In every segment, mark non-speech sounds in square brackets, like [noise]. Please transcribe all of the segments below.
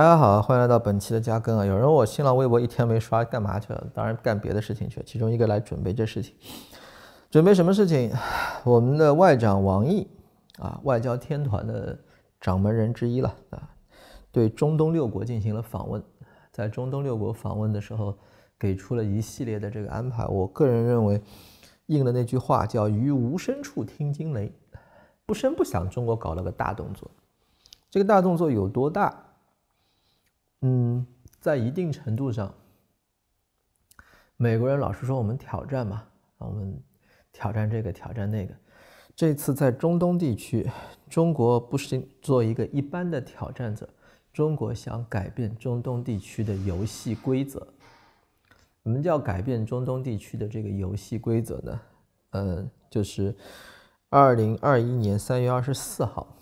大家好，欢迎来到本期的加更啊！有人问我新浪微博一天没刷，干嘛去了？当然干别的事情去了。其中一个来准备这事情，准备什么事情？我们的外长王毅啊，外交天团的掌门人之一了啊，对中东六国进行了访问。在中东六国访问的时候，给出了一系列的这个安排。我个人认为，应了那句话叫“于无声处听惊雷”，不声不响，中国搞了个大动作。这个大动作有多大？嗯，在一定程度上，美国人老是说我们挑战嘛，我们挑战这个，挑战那个。这次在中东地区，中国不是做一个一般的挑战者，中国想改变中东地区的游戏规则。什么叫改变中东地区的这个游戏规则呢？嗯，就是二零二一年三月二十四号，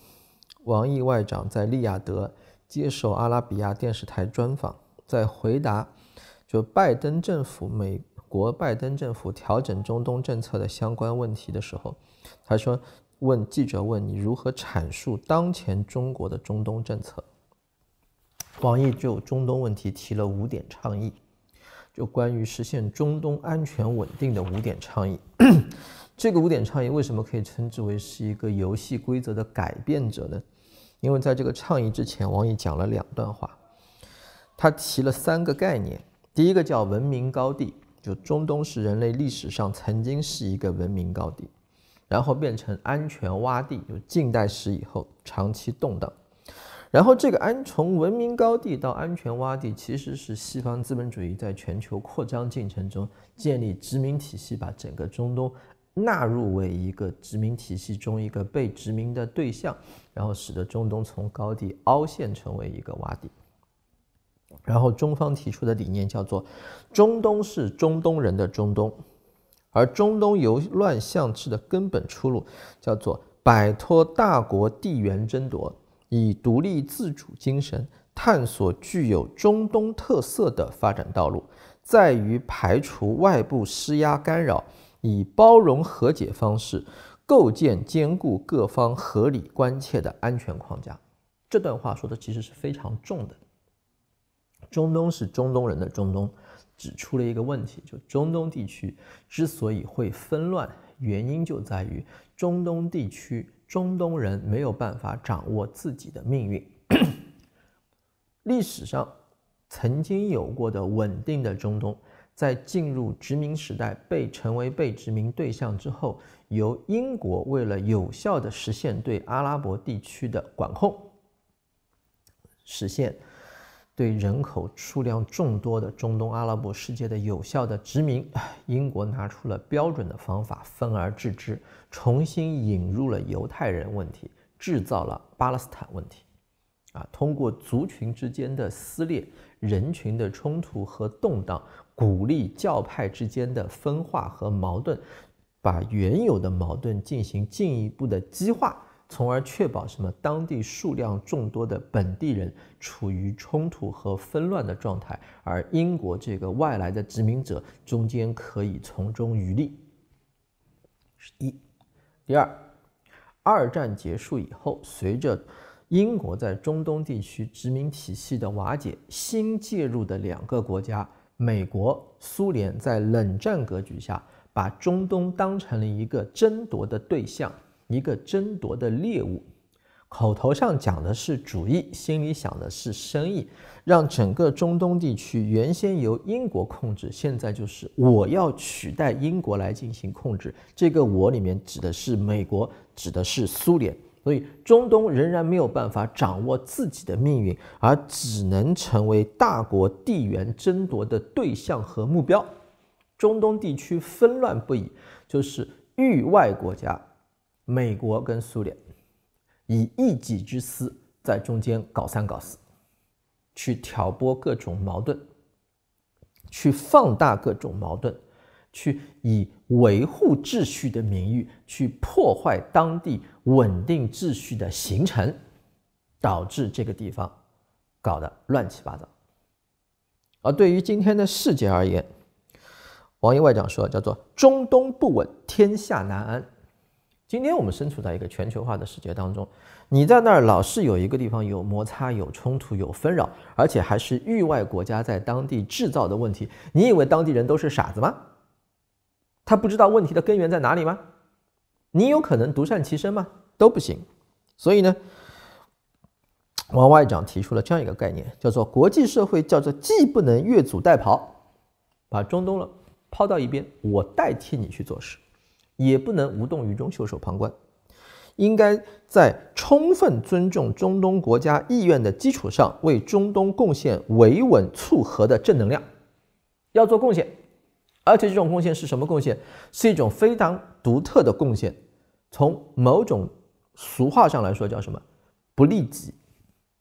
王毅外长在利雅得。接受阿拉比亚电视台专访，在回答就拜登政府美国拜登政府调整中东政策的相关问题的时候，他说：“问记者问你如何阐述当前中国的中东政策？王毅就中东问题提了五点倡议，就关于实现中东安全稳定的五点倡议。[clears throat] 这个五点倡议为什么可以称之为是一个游戏规则的改变者呢？”因为在这个倡议之前，王毅讲了两段话，他提了三个概念。第一个叫文明高地，就中东是人类历史上曾经是一个文明高地，然后变成安全洼地，就近代史以后长期动荡。然后这个安从文明高地到安全洼地，其实是西方资本主义在全球扩张进程中建立殖民体系，把整个中东。纳入为一个殖民体系中一个被殖民的对象，然后使得中东从高地凹陷成为一个洼地。然后中方提出的理念叫做“中东是中东人的中东”，而中东由乱象至的根本出路叫做摆脱大国地缘争夺，以独立自主精神探索具有中东特色的发展道路，在于排除外部施压干扰。以包容和解方式构建兼顾各方合理关切的安全框架，这段话说的其实是非常重的。中东是中东人的中东，指出了一个问题，就中东地区之所以会纷乱，原因就在于中东地区中东人没有办法掌握自己的命运。[coughs] 历史上曾经有过的稳定的中东。在进入殖民时代，被成为被殖民对象之后，由英国为了有效的实现对阿拉伯地区的管控，实现对人口数量众多的中东阿拉伯世界的有效的殖民，英国拿出了标准的方法，分而治之，重新引入了犹太人问题，制造了巴勒斯坦问题，啊，通过族群之间的撕裂，人群的冲突和动荡。鼓励教派之间的分化和矛盾，把原有的矛盾进行进一步的激化，从而确保什么当地数量众多的本地人处于冲突和纷乱的状态，而英国这个外来的殖民者中间可以从中渔利。是一，第二，二战结束以后，随着英国在中东地区殖民体系的瓦解，新介入的两个国家。美国、苏联在冷战格局下，把中东当成了一个争夺的对象，一个争夺的猎物。口头上讲的是主义，心里想的是生意，让整个中东地区原先由英国控制，现在就是我要取代英国来进行控制。这个“我”里面指的是美国，指的是苏联。所以，中东仍然没有办法掌握自己的命运，而只能成为大国地缘争夺的对象和目标。中东地区纷乱不已，就是域外国家美国跟苏联以一己之私在中间搞三搞四，去挑拨各种矛盾，去放大各种矛盾。去以维护秩序的名义去破坏当地稳定秩序的形成，导致这个地方搞得乱七八糟。而对于今天的世界而言，王毅外长说叫做“中东不稳，天下难安”。今天我们身处在一个全球化的世界当中，你在那儿老是有一个地方有摩擦、有冲突、有纷扰，而且还是域外国家在当地制造的问题。你以为当地人都是傻子吗？他不知道问题的根源在哪里吗？你有可能独善其身吗？都不行。所以呢，王外长提出了这样一个概念，叫做国际社会，叫做既不能越俎代庖，把中东了抛到一边，我代替你去做事，也不能无动于衷、袖手旁观，应该在充分尊重中东国家意愿的基础上，为中东贡献维稳促和的正能量，要做贡献。而且这种贡献是什么贡献？是一种非常独特的贡献。从某种俗话上来说，叫什么？不利己，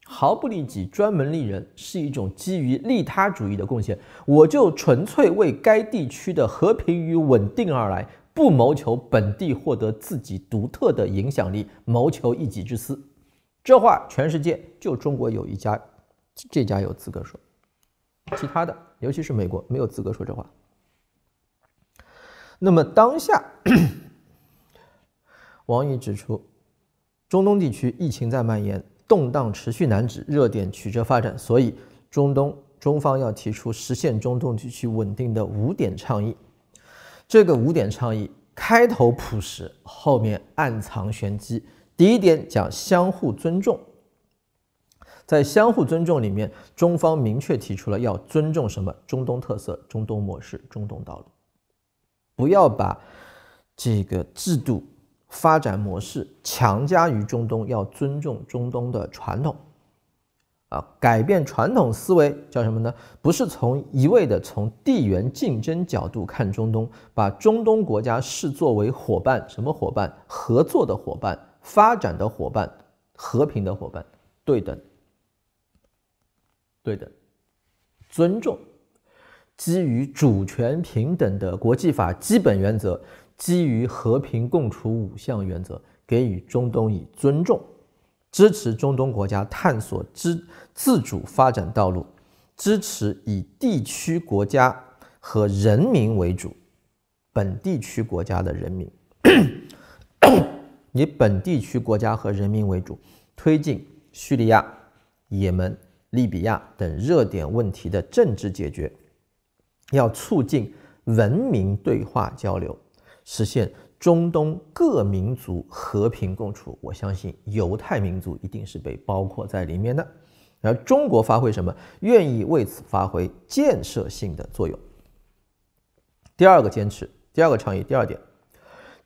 毫不利己，专门利人，是一种基于利他主义的贡献。我就纯粹为该地区的和平与稳定而来，不谋求本地获得自己独特的影响力，谋求一己之私。这话全世界就中国有一家，这家有资格说，其他的，尤其是美国，没有资格说这话。那么当下，[coughs] 王毅指出，中东地区疫情在蔓延，动荡持续难止，热点曲折发展。所以，中东中方要提出实现中东地区稳定的五点倡议。这个五点倡议开头朴实，后面暗藏玄机。第一点讲相互尊重，在相互尊重里面，中方明确提出了要尊重什么？中东特色、中东模式、中东道路。不要把这个制度发展模式强加于中东，要尊重中东的传统啊！改变传统思维叫什么呢？不是从一味的从地缘竞争角度看中东，把中东国家视作为伙伴，什么伙伴？合作的伙伴、发展的伙伴、和平的伙伴。对的，对的，尊重。基于主权平等的国际法基本原则，基于和平共处五项原则，给予中东以尊重，支持中东国家探索自自主发展道路，支持以地区国家和人民为主，本地区国家的人民，[coughs] 以本地区国家和人民为主，推进叙利亚、也门、利比亚等热点问题的政治解决。要促进文明对话交流，实现中东各民族和平共处，我相信犹太民族一定是被包括在里面的。而中国发挥什么？愿意为此发挥建设性的作用。第二个坚持，第二个倡议，第二点，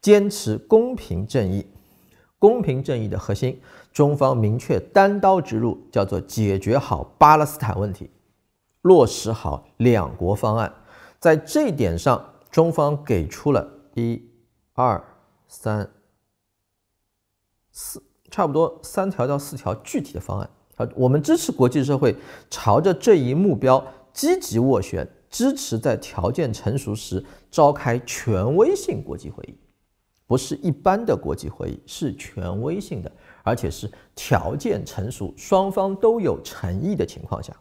坚持公平正义。公平正义的核心，中方明确单刀直入，叫做解决好巴勒斯坦问题。落实好两国方案，在这一点上，中方给出了一二三四，差不多三条到四条具体的方案。啊，我们支持国际社会朝着这一目标积极斡旋，支持在条件成熟时召开权威性国际会议，不是一般的国际会议，是权威性的，而且是条件成熟、双方都有诚意的情况下。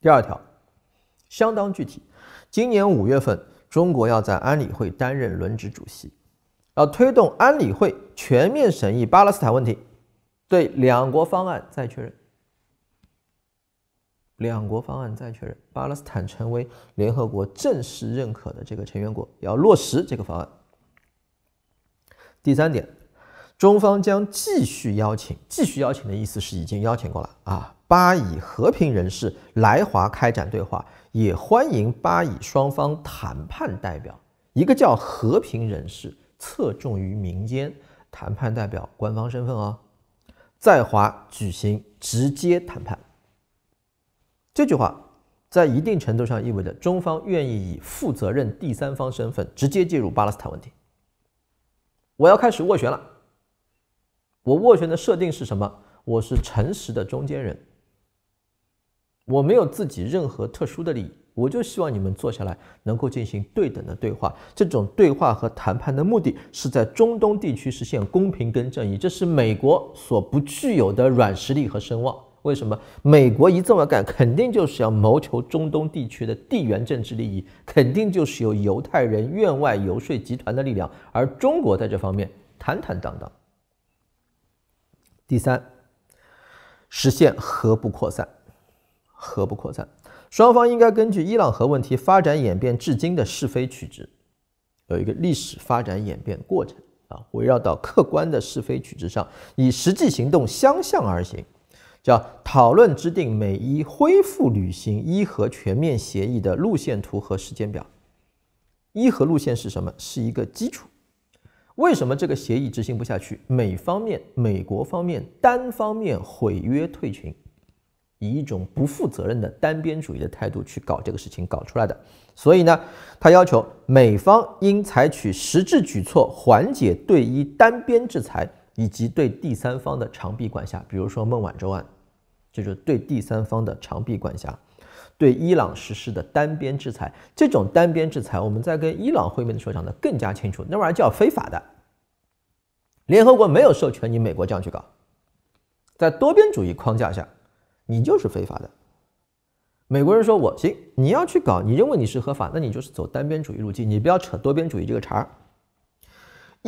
第二条相当具体，今年五月份中国要在安理会担任轮值主席，要推动安理会全面审议巴勒斯坦问题，对两国方案再确认，两国方案再确认，巴勒斯坦成为联合国正式认可的这个成员国，要落实这个方案。第三点。中方将继续邀请，继续邀请的意思是已经邀请过了啊。巴以和平人士来华开展对话，也欢迎巴以双方谈判代表。一个叫和平人士，侧重于民间；谈判代表官方身份哦，在华举行直接谈判。这句话在一定程度上意味着中方愿意以负责任第三方身份直接介入巴勒斯坦问题。我要开始斡旋了。我斡旋的设定是什么？我是诚实的中间人，我没有自己任何特殊的利益，我就希望你们坐下来能够进行对等的对话。这种对话和谈判的目的是在中东地区实现公平跟正义，这是美国所不具有的软实力和声望。为什么美国一这么干，肯定就是要谋求中东地区的地缘政治利益，肯定就是由犹太人院外游说集团的力量，而中国在这方面坦坦荡荡。第三，实现核不扩散，核不扩散，双方应该根据伊朗核问题发展演变至今的是非曲直，有一个历史发展演变过程啊，围绕到客观的是非曲直上，以实际行动相向而行，叫讨论制定美伊恢复履行伊核全面协议的路线图和时间表。伊核路线是什么？是一个基础。为什么这个协议执行不下去？美方面、美国方面单方面毁约退群，以一种不负责任的单边主义的态度去搞这个事情，搞出来的。所以呢，他要求美方应采取实质举措，缓解对伊单边制裁以及对第三方的长臂管辖，比如说孟晚舟案，就是对第三方的长臂管辖。对伊朗实施的单边制裁，这种单边制裁，我们在跟伊朗会面的时候讲的更加清楚，那玩意儿叫非法的。联合国没有授权你美国这样去搞，在多边主义框架下，你就是非法的。美国人说，我行，你要去搞，你认为你是合法，那你就是走单边主义路径，你不要扯多边主义这个茬儿。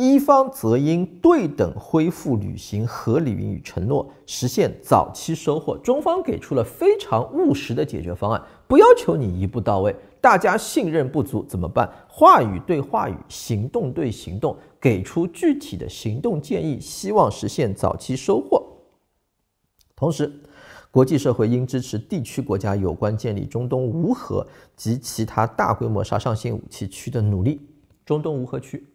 一方则应对等恢复履行合理与承诺，实现早期收获。中方给出了非常务实的解决方案，不要求你一步到位。大家信任不足怎么办？话语对话语，行动对行动，给出具体的行动建议，希望实现早期收获。同时，国际社会应支持地区国家有关建立中东无核及其他大规模杀伤性武器区的努力，中东无核区。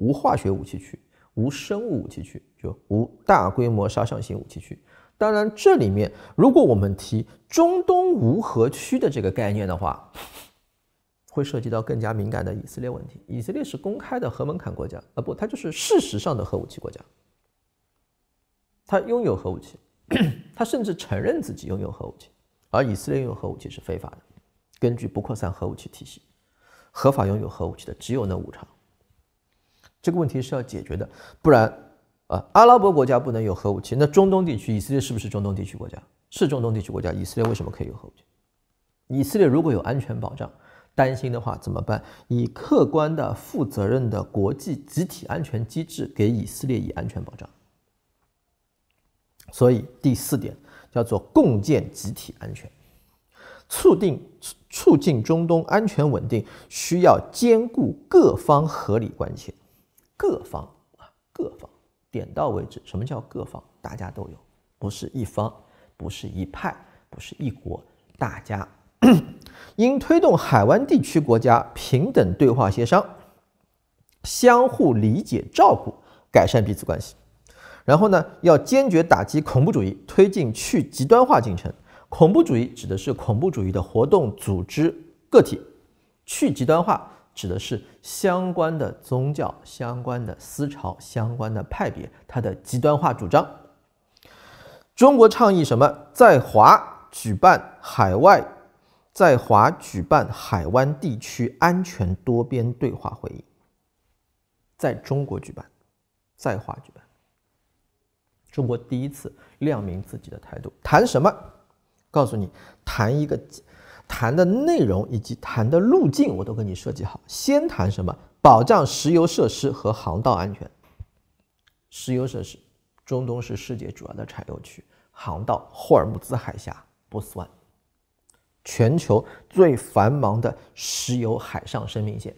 无化学武器区、无生物武器区，就无大规模杀伤性武器区。当然，这里面如果我们提中东无核区的这个概念的话，会涉及到更加敏感的以色列问题。以色列是公开的核门槛国家，啊不，它就是事实上的核武器国家。它拥有核武器，[coughs] 它甚至承认自己拥有核武器。而以色列拥有核武器是非法的，根据不扩散核武器体系，合法拥有核武器的只有那五常。这个问题是要解决的，不然，啊，阿拉伯国家不能有核武器。那中东地区，以色列是不是中东地区国家？是中东地区国家。以色列为什么可以有核武器？以色列如果有安全保障，担心的话怎么办？以客观的、负责任的国际集体安全机制给以色列以安全保障。所以第四点叫做共建集体安全，促进促进中东安全稳定，需要兼顾各方合理关切。各方啊，各方点到为止。什么叫各方？大家都有，不是一方，不是一派，不是一国。大家应推动海湾地区国家平等对话协商，相互理解照顾，改善彼此关系。然后呢，要坚决打击恐怖主义，推进去极端化进程。恐怖主义指的是恐怖主义的活动、组织、个体。去极端化。指的是相关的宗教、相关的思潮、相关的派别，它的极端化主张。中国倡议什么？在华举办海外，在华举办海湾地区安全多边对话会议。在中国举办，在华举办。中国第一次亮明自己的态度，谈什么？告诉你，谈一个。谈的内容以及谈的路径，我都给你设计好。先谈什么？保障石油设施和航道安全。石油设施，中东是世界主要的产油区，航道——霍尔木兹海峡、波斯湾，全球最繁忙的石油海上生命线。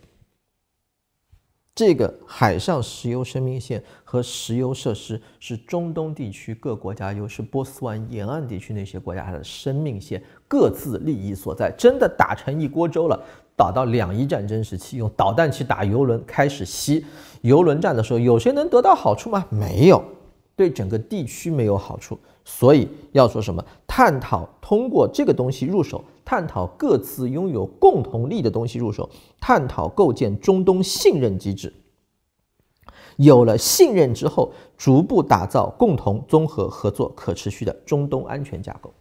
这个海上石油生命线和石油设施，是中东地区各国家，又是波斯湾沿岸地区那些国家的生命线。各自利益所在，真的打成一锅粥了。打到两伊战争时期，用导弹去打油轮，开始吸油轮战的时候，有谁能得到好处吗？没有，对整个地区没有好处。所以要说什么？探讨通过这个东西入手，探讨各自拥有共同利的东西入手，探讨构建中东信任机制。有了信任之后，逐步打造共同综合合作可持续的中东安全架构。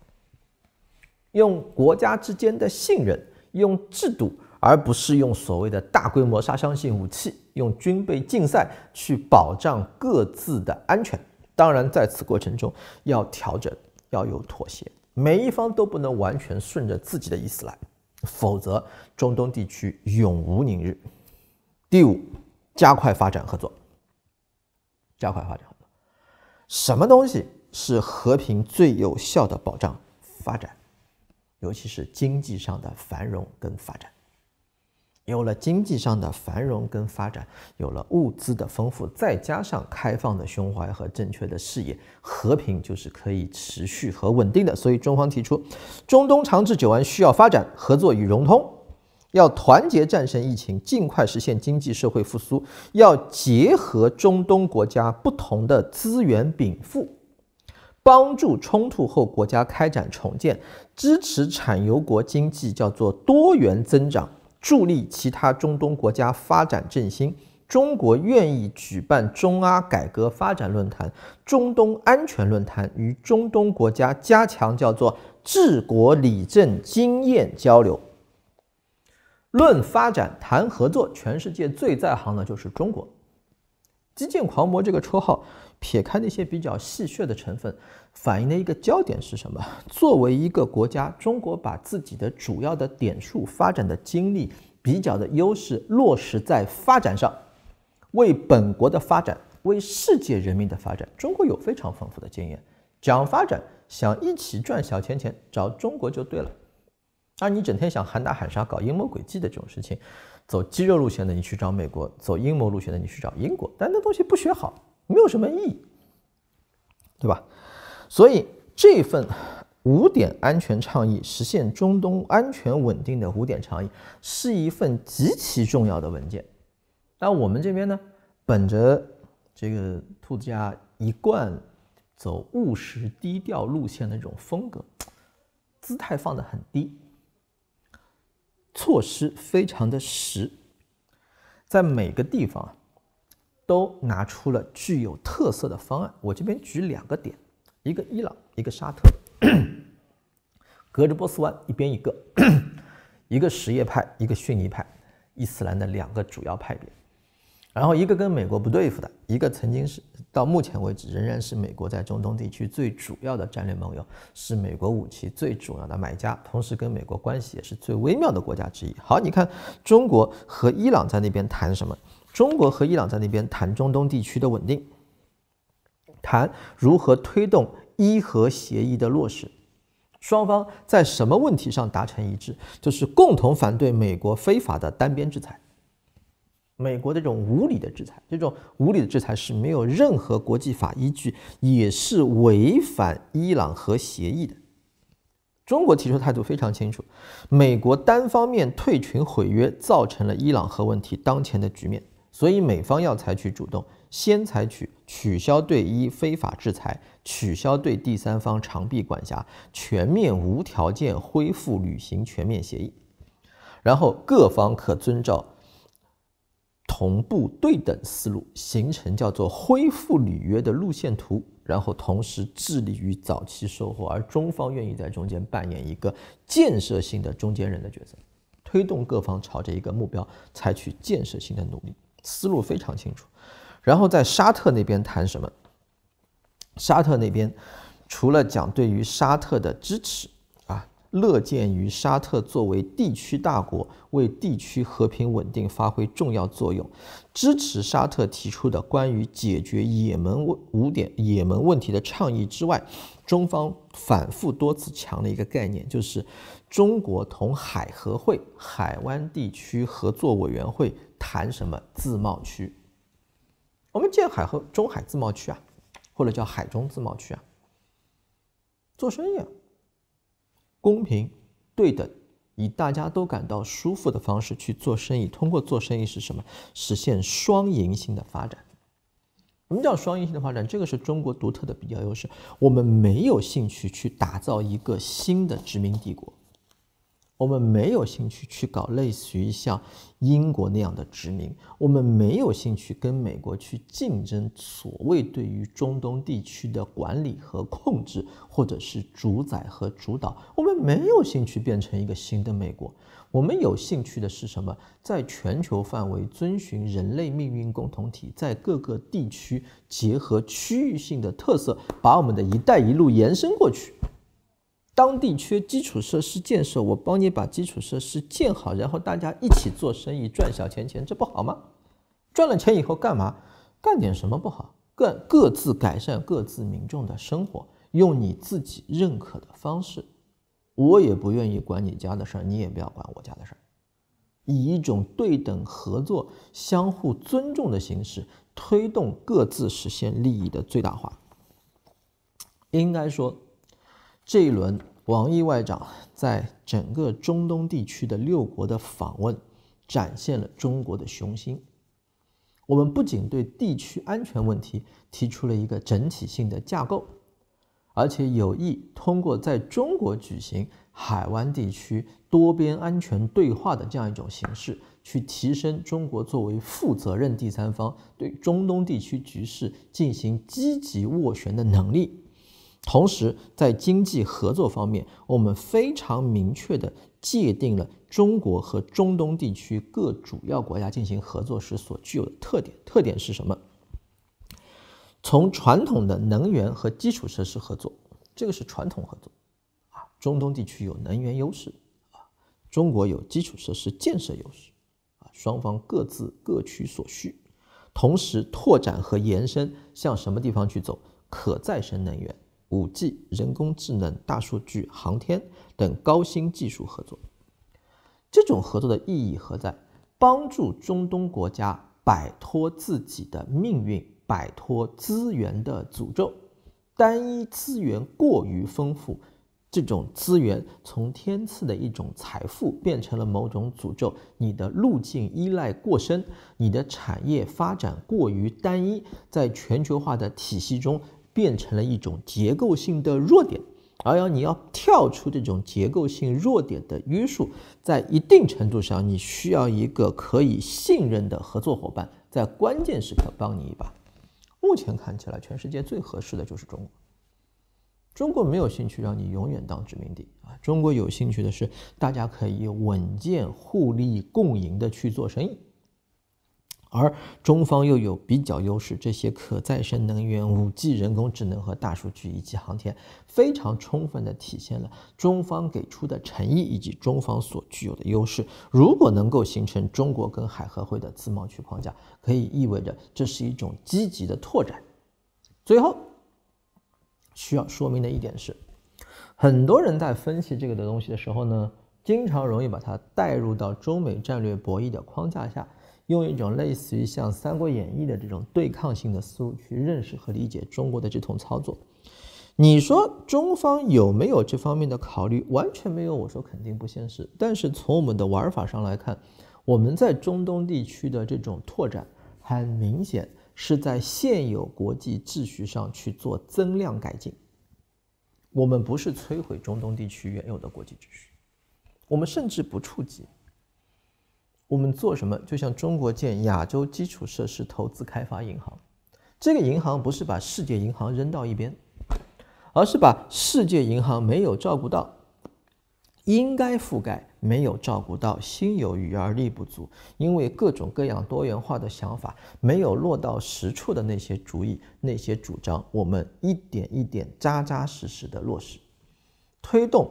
用国家之间的信任，用制度，而不是用所谓的大规模杀伤性武器，用军备竞赛去保障各自的安全。当然，在此过程中要调整，要有妥协，每一方都不能完全顺着自己的意思来，否则中东地区永无宁日。第五，加快发展合作。加快发展合作，什么东西是和平最有效的保障？发展。尤其是经济上的繁荣跟发展，有了经济上的繁荣跟发展，有了物资的丰富，再加上开放的胸怀和正确的视野，和平就是可以持续和稳定的。所以中方提出，中东长治久安需要发展合作与融通，要团结战胜疫情，尽快实现经济社会复苏，要结合中东国家不同的资源禀赋。帮助冲突后国家开展重建，支持产油国经济，叫做多元增长，助力其他中东国家发展振兴。中国愿意举办中阿改革发展论坛、中东安全论坛，与中东国家加强叫做治国理政经验交流。论发展谈合作，全世界最在行的就是中国。基建狂魔这个绰号。撇开那些比较戏谑的成分，反映的一个焦点是什么？作为一个国家，中国把自己的主要的点数发展的精力比较的优势落实在发展上，为本国的发展，为世界人民的发展，中国有非常丰富的经验。讲发展，想一起赚小钱钱，找中国就对了。而你整天想喊打喊杀、搞阴谋诡计的这种事情，走肌肉路线的你去找美国，走阴谋路线的你去找英国，但那东西不学好。没有什么意义，对吧？所以这份五点安全倡议，实现中东安全稳定的五点倡议，是一份极其重要的文件。那我们这边呢，本着这个兔子家一贯走务实低调路线的这种风格，姿态放得很低，措施非常的实，在每个地方啊。都拿出了具有特色的方案。我这边举两个点，一个伊朗，一个沙特，隔 [clears throat] 着波斯湾，一边一个，[clears throat] 一个什叶派，一个逊尼派，伊斯兰的两个主要派别。然后一个跟美国不对付的，一个曾经是到目前为止仍然是美国在中东地区最主要的战略盟友，是美国武器最主要的买家，同时跟美国关系也是最微妙的国家之一。好，你看中国和伊朗在那边谈什么？中国和伊朗在那边谈中东地区的稳定，谈如何推动伊核协议的落实，双方在什么问题上达成一致？就是共同反对美国非法的单边制裁，美国这种无理的制裁，这种无理的制裁是没有任何国际法依据，也是违反伊朗核协议的。中国提出态度非常清楚：，美国单方面退群毁约，造成了伊朗核问题当前的局面。所以美方要采取主动，先采取取消对伊非法制裁，取消对第三方长臂管辖，全面无条件恢复履行全面协议，然后各方可遵照同步对等思路，形成叫做恢复履约的路线图，然后同时致力于早期收获，而中方愿意在中间扮演一个建设性的中间人的角色，推动各方朝着一个目标采取建设性的努力。思路非常清楚，然后在沙特那边谈什么？沙特那边除了讲对于沙特的支持啊，乐见于沙特作为地区大国为地区和平稳定发挥重要作用，支持沙特提出的关于解决也门五点也门问题的倡议之外，中方反复多次强调一个概念就是中国同海合会海湾地区合作委员会。谈什么自贸区？我们建海和中海自贸区啊，或者叫海中自贸区啊，做生意，啊，公平对等，以大家都感到舒服的方式去做生意。通过做生意是什么？实现双赢性的发展。什么叫双赢性的发展？这个是中国独特的比较优势。我们没有兴趣去打造一个新的殖民帝国。我们没有兴趣去搞类似于像英国那样的殖民，我们没有兴趣跟美国去竞争所谓对于中东地区的管理和控制，或者是主宰和主导。我们没有兴趣变成一个新的美国。我们有兴趣的是什么？在全球范围遵循人类命运共同体，在各个地区结合区域性的特色，把我们的一带一路延伸过去。当地缺基础设施建设，我帮你把基础设施建好，然后大家一起做生意赚小钱钱，这不好吗？赚了钱以后干嘛？干点什么不好？各各自改善各自民众的生活，用你自己认可的方式。我也不愿意管你家的事儿，你也不要管我家的事儿，以一种对等合作、相互尊重的形式，推动各自实现利益的最大化。应该说，这一轮。王毅外长在整个中东地区的六国的访问，展现了中国的雄心。我们不仅对地区安全问题提出了一个整体性的架构，而且有意通过在中国举行海湾地区多边安全对话的这样一种形式，去提升中国作为负责任第三方对中东地区局势进行积极斡旋的能力。同时，在经济合作方面，我们非常明确地界定了中国和中东地区各主要国家进行合作时所具有的特点。特点是什么？从传统的能源和基础设施合作，这个是传统合作，啊，中东地区有能源优势，啊，中国有基础设施建设优势，啊，双方各自各取所需。同时，拓展和延伸向什么地方去走？可再生能源。五 G、人工智能、大数据、航天等高新技术合作，这种合作的意义何在？帮助中东国家摆脱自己的命运，摆脱资源的诅咒。单一资源过于丰富，这种资源从天赐的一种财富变成了某种诅咒。你的路径依赖过深，你的产业发展过于单一，在全球化的体系中。变成了一种结构性的弱点，而要你要跳出这种结构性弱点的约束，在一定程度上，你需要一个可以信任的合作伙伴，在关键时刻帮你一把。目前看起来，全世界最合适的就是中国。中国没有兴趣让你永远当殖民地啊！中国有兴趣的是，大家可以稳健、互利、共赢的去做生意。而中方又有比较优势，这些可再生能源、5G、人工智能和大数据以及航天，非常充分地体现了中方给出的诚意以及中方所具有的优势。如果能够形成中国跟海合会的自贸区框架，可以意味着这是一种积极的拓展。最后需要说明的一点是，很多人在分析这个的东西的时候呢，经常容易把它带入到中美战略博弈的框架下。用一种类似于像《三国演义》的这种对抗性的思路去认识和理解中国的这通操作，你说中方有没有这方面的考虑？完全没有。我说肯定不现实。但是从我们的玩法上来看，我们在中东地区的这种拓展，很明显是在现有国际秩序上去做增量改进。我们不是摧毁中东地区原有的国际秩序，我们甚至不触及。我们做什么？就像中国建亚洲基础设施投资开发银行，这个银行不是把世界银行扔到一边，而是把世界银行没有照顾到、应该覆盖没有照顾到、心有余而力不足、因为各种各样多元化的想法没有落到实处的那些主意、那些主张，我们一点一点扎扎实实的落实，推动。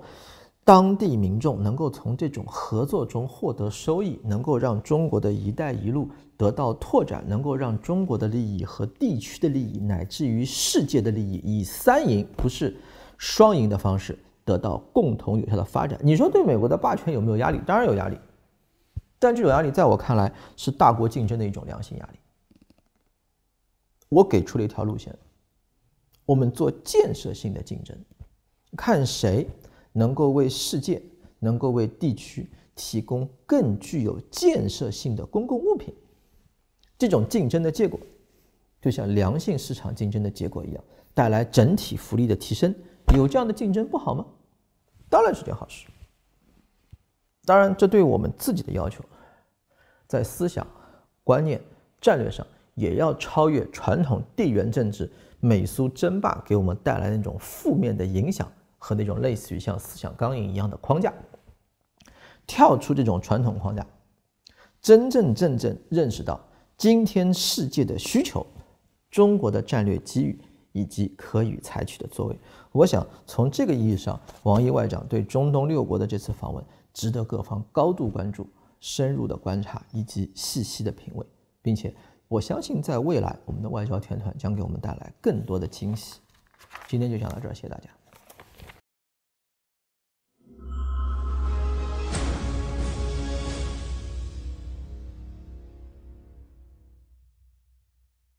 当地民众能够从这种合作中获得收益，能够让中国的一带一路得到拓展，能够让中国的利益和地区的利益，乃至于世界的利益以三赢不是双赢的方式得到共同有效的发展。你说对美国的霸权有没有压力？当然有压力，但这种压力在我看来是大国竞争的一种良性压力。我给出了一条路线：我们做建设性的竞争，看谁。能够为世界、能够为地区提供更具有建设性的公共物品，这种竞争的结果，就像良性市场竞争的结果一样，带来整体福利的提升。有这样的竞争不好吗？当然是件好事。当然，这对我们自己的要求，在思想、观念、战略上，也要超越传统地缘政治美苏争霸给我们带来那种负面的影响。和那种类似于像思想纲领一样的框架，跳出这种传统框架，真真正正认识到今天世界的需求、中国的战略机遇以及可以采取的作为。我想从这个意义上，王毅外长对中东六国的这次访问，值得各方高度关注、深入的观察以及细细的品味，并且我相信，在未来，我们的外交天团将给我们带来更多的惊喜。今天就讲到这儿，谢谢大家。